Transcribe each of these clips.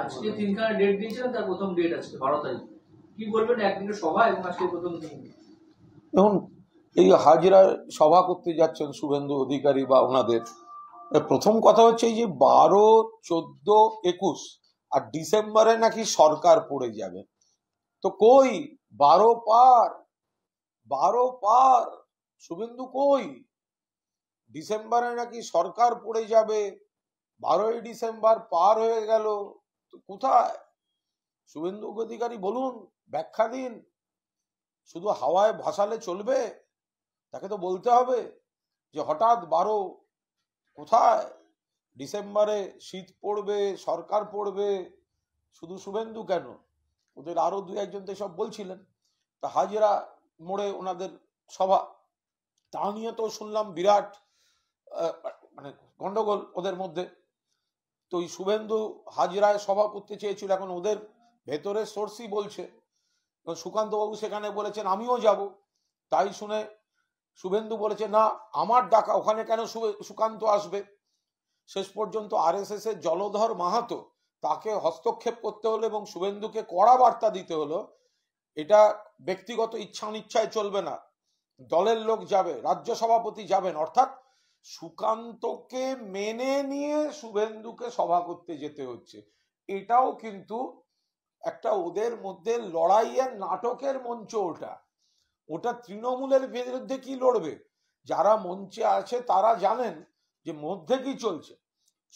আজকে তিনখানা ডেট দিয়েছিলেন তার প্রথম ডেট আজকে বারো তারিখ কি বলবেন একদিনের সভা এবং আজকে প্রথম দিন দেখুন এই হাজিরা সভা করতে যাচ্ছেন শুভেন্দু অধিকারী বা ওনাদের প্রথম কথা হচ্ছে এই যে বারো চোদ্দ একুশ আর ডিসেম্বরে নাকি সরকার পড়ে যাবে তো কই বারো পার বারো পার শুভেন্দু কই ডিসেম্বরে নাকি সরকার পড়ে যাবে বারোই ডিসেম্বর পার হয়ে গেল কোথায় শুভেন্দু অধিকারী বলুন ব্যাখ্যা দিন শুধু হাওয়ায় ভাসালে চলবে তাকে তো বলতে হবে যে হঠাৎ বারো কোথায় ডিসেম্বরে শীত পড়বে সরকার পড়বে শুধু শুভেন্দু কেন ওদের আরও দু একজন তো সব বলছিলেন তা হাজিরা মোড়ে ওনাদের সভা তা নিয়ে তো শুনলাম বিরাট মানে গন্ডগোল ওদের মধ্যে তো ওই শুভেন্দু হাজরায় সভা করতে চেয়েছিল এখন ওদের ভেতরে সোর্সই বলছে সুকান্তবাবু সেখানে বলেছেন আমিও যাব তাই শুনে শুভেন্দু বলেছে না আমার ডাকা ওখানে কেন সুকান্ত আসবে শেষ পর্যন্ত আর এস এর জলধর মাহাতো তাকে হস্তক্ষেপ করতে হলো এবং শুভেন্দুকে কড়া বার্তা দিতে হলো এটা ব্যক্তিগত ইচ্ছা অনিচ্ছায় চলবে না দলের লোক যাবে রাজ্য সভাপতি যাবেন অর্থাৎ সুকান্তকে মেনে নিয়ে শুভেন্দুকে সভা করতে যেতে হচ্ছে এটাও কিন্তু একটা ওদের মধ্যে লড়াইয়ের নাটকের মঞ্চ ওটা ওটা তৃণমূলের বিরুদ্ধে কি লড়বে যারা মঞ্চে আছে তারা জানেন যে মধ্যে কি চলছে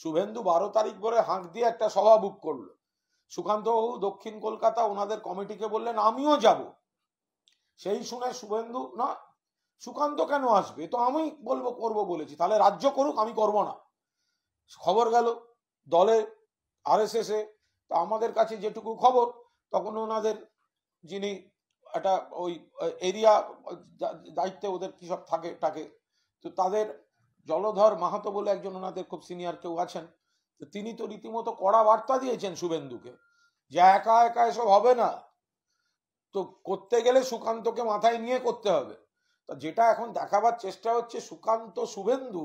শুভেন্দু বারো তারিখ পরে হাঁক দিয়ে একটা সভা বুক করলো সুকান্তবাবু দক্ষিণ কলকাতা ওনাদের কমিটিকে বললেন আমিও যাব সেই শুনে শুভেন্দু না সুকান্ত কেন আসবে তো আমি বলবো করব বলেছি তাহলে রাজ্য করুক আমি করব না খবর গেল দলে আর এসে তো আমাদের কাছে যেটুকু খবর তখন ওনাদের যিনি একটা ওই এরিয়া দায়িত্বে ওদের কি সব থাকে টাকে তো তাদের জলধর মাহাতো বলে একজন ওনাদের খুব সিনিয়র কেউ আছেন তো তিনি তো রীতিমতো কড়া বার্তা দিয়েছেন শুভেন্দুকে যে একা একা এসব হবে না তো করতে গেলে সুকান্তকে মাথায় নিয়ে করতে হবে তা যেটা এখন দেখাবার চেষ্টা হচ্ছে সুকান্ত শুভেন্দু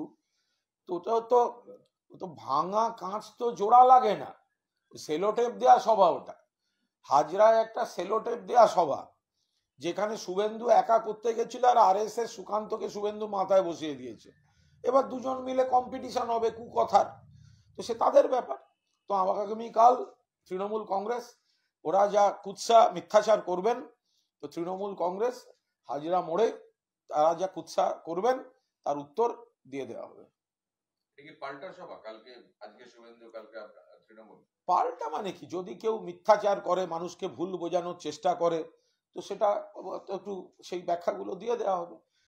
তো তো তো ভাঙা কাঁচ তো জোড়া লাগে না সেলোটেপ দেয়া সভা ওটা হাজরায় একটা সেলোটেপ দেয়া সভা যেখানে শুভেন্দু একা করতে গেছিল আর আর এস এস সুকান্তকে শুভেন্দু মাথায় বসিয়ে দিয়েছে এবার দুজন মিলে কম্পিটিশন হবে কু কথার তো সে তাদের ব্যাপার তো কাল তৃণমূল কংগ্রেস ওরা যা কুৎসা মিথ্যাচার করবেন তো তৃণমূল কংগ্রেস হাজিরা মোড়ে তারা যা কুৎসা করবেন তার উত্তর দিয়ে দেওয়া হবে পাল্টা মানে কি যদি কেউ মিথ্যাচার করে মানুষকে ভুল বোঝানোর চেষ্টা করে তো সেটা একটু সেই ব্যাখ্যাগুলো দিয়ে দেওয়া হবে